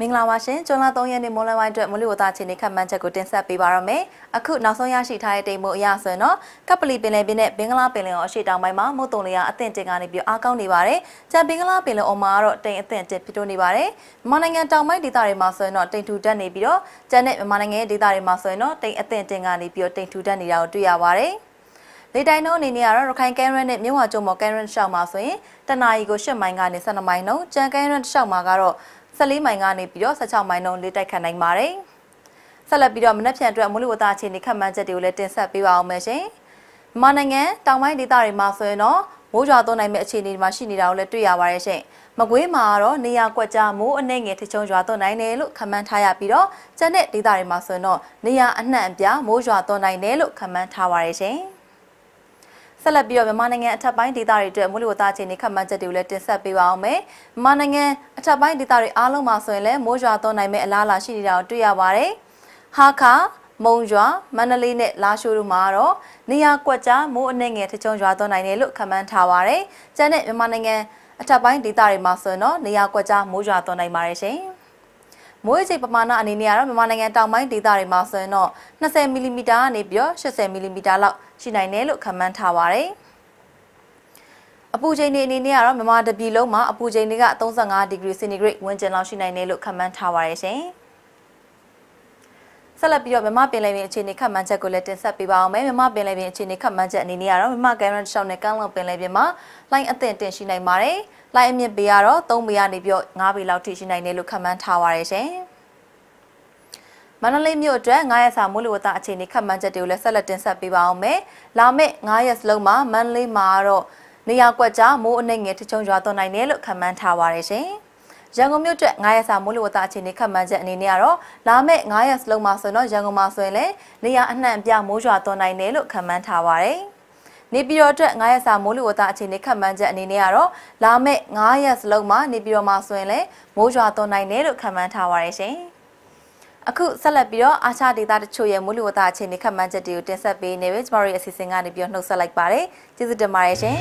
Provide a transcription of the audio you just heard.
မင်္ဂလာပါရှင်ကျွမ်းလာ3ရက်နေ့မွန်လဝိုင်းအတွက်မလို့ဝတာချင်းနေခန့်မှန်းချက်ကိုတင်ဆက်ပေးပါရမယ်အခုနောက်ဆုံးရရှိထားတဲ့တိမ်မို့အရဆိုရင်တော့ကပလီပင်လယ်ပင်နဲ့ဘင်္ဂလားပင်လယ်အော်အရှေ့တောင်ပိုင်းမှာမုတ်တုံလေရအသင့်တင်ကနေပြီးအားကောင်းနေပါတယ်ကြံဘင်္ဂလားပင်လယ်အော်မှာတော့တိမ်အသင့်တင်ဖြစ်တိုးနေပါတယ်မြန်မာနိုင်ငံတောင်ပိုင်းဒေသတွေမှာဆိုရင်တော့တိမ်ထူတက်နေပြီးတော့ကြံတဲ့မြန်မာနိုင်ငံဒေသတွေမှာဆိုရင်တော့တိမ်အသင့်တင်ကနေပြီးတော့တိမ်ထူတက်နေတာကိုတွေ့ရပါတယ်လေတိုင်းတို့အနေနဲ့ကတော့ရခိုင်ကဲရန်နဲ့မြဝကျုံမော်ကဲရန်ရှောက်မှာဆိုရင်တနအီကို၈မိုင်ကနေ၁၂မိုင်နှုန်းကြံကဲရန်ရှောက်မှာကတော့14မိုင်ကနေပြီးတော့16မိုင်လုံးလေးတိုက်ခတ်နိုင်ပါတယ်။ဆက်လက်ပြီးတော့မနက်ဖြန်အတွက်မိုးလေဝသအခြေအနေခန့်မှန်းချက်တွေကိုလည်းတင်ဆက်ပေးပါအောင်မယ်ရှင်။မြန်မာနိုင်ငံတောင်ပိုင်းဒေသတွေမှာဆိုရင်တော့မိုးရွာသွန်းနိုင်မဲ့အခြေအနေတွေမှာရှိနေတာကိုလည်းတွေ့ရပါတယ်ရှင်။မကွေးမှာတော့နေရာကွက်ကြားမိုးအနှဲ့ငယ်ထချုံရွာသွန်းနိုင်တယ်လို့ခန့်မှန်းထားရပြီးတော့ကျန်တဲ့ဒေသတွေမှာဆိုရင်တော့နေရာအနှံ့အပြားမိုးရွာသွန်းနိုင်တယ်လို့ခန့်မှန်းထားပါတယ်ရှင်။ဆက်လက်ပြီးတော့မြန်မာနိုင်ငံအထက်ပိုင်းဒေသတွေအတွက်မိုးလေဝသအခြေအနေခန့်မှန်းချက်တွေကိုလည်းတင်ဆက်ပေးပါအောင်မယ်။မြန်မာနိုင်ငံအထက်ပိုင်းဒေသတွေအားလုံးမှာဆိုရင်လည်းမိုးရွာသွန်းနိုင်မယ့်အလားအလာရှိနေတာကိုတွေ့ရပါတယ်။ဟာခါမုံရွာမန္တလေးနဲ့လာရှိုးတို့မှာတော့နေရာကွက်ကြားမိုးအနှဲ့ငယ်ထချုံရွာသွန်းနိုင်တယ်လို့ခန့်မှန်းထားပါတယ်။ကျန်တဲ့မြန်မာနိုင်ငံအထက်ပိုင်းဒေသတွေမှာဆိုရင်တော့နေရာကွက်ကြားမိုးရွာသွန်းနိုင်ပါတယ်ရှင်။မိုးရေချိန်ပမာဏအနေနဲ့ကတော့မြန်မာနိုင်ငံတောင်ပိုင်းဒေသတွေမှာဆိုရင်တော့20မီလီမီတာကနေပြီးတော့80မီလီမီတာလောက်ရှိနိုင်တယ်လို့ခန့်မှန်းထားပါတယ်အပူချိန်တွေအနေနဲ့ကတော့မြန်မာတပြည်လုံးမှာအပူချိန်တွေက35ဒီဂရီစင်တီဂရိတ်ဝန်းကျင်လောက်ရှိနိုင်တယ်လို့ခန့်မှန်းထားပါတယ်ရှင်။ဆက်လက်ပြီးတော့မြန်မာပင်လယ်ပြင်အခြေအနေခန့်မှန်းချက်ကိုလည်းတင်ဆက်ပေးပါအောင်မယ်မြန်မာပင်လယ်ပြင်အခြေအနေခန့်မှန်းချက်အနေနဲ့ကတော့မြန်မာ Garant ရှောင်းနဲ့ကမ်းလွန်ပင်လယ်ပြင်မှာလိုင်းအသင့်တင်ရှိနိုင်ပါတယ်လိုင်းအမြင့်ပေကတော့3ပေကနေပြီးတော့9ပေလောက်ထိရှိနိုင်တယ်လို့ခန့်မှန်းထားပါတယ်ရှင်မန္တလေးမြို့အတွက်9ရက်စာမိုးလေဝသအခြေအနေခန့်မှန်းချက်တွေကိုလည်းဆက်လက်တင်ဆက်ပေးပါအောင်မယ်။လာမယ့်9ရက်စလုံးမှာမန္တလေးမှာတော့နေရာကွက်ကြားမိုးအနှိမ်ငယ်ထချုံရွာသွန်းနိုင်တယ်လို့ခန့်မှန်းထားပါတယ်ရှင်။ရန်ကုန်မြို့အတွက်9ရက်စာမိုးလေဝသအခြေအနေခန့်မှန်းချက်အနေနဲ့ကတော့လာမယ့်9ရက်စလုံးမှာဆိုတော့ရန်ကုန်မှာဆိုရင်လည်းနေရာအနှံ့အပြားမိုးရွာသွန်းနိုင်တယ်လို့ခန့်မှန်းထားပါတယ်။နေပြည်တော်အတွက်9ရက်စာမိုးလေဝသအခြေအနေခန့်မှန်းချက်အနေနဲ့ကတော့လာမယ့်9ရက်စလုံးမှာနေပြည်တော်မှာဆိုရင်လည်းမိုးရွာသွန်းနိုင်တယ်လို့ခန့်မှန်းထားပါတယ်ရှင်။အခုဆက်လက်ပြီးတော့အာရှဒေတာတချို့ရဲ့မူလဝတ္တအခြေအနေခန့်မှန်းချက်တွေကိုတင်ဆက်ပေးနေပြီကျမတို့ရဲ့အစီအစဉ်ကနေပြီးတော့နှုတ်ဆက်လိုက်ပါတယ်ကျေးဇူးတင်ပါတယ်ရှင်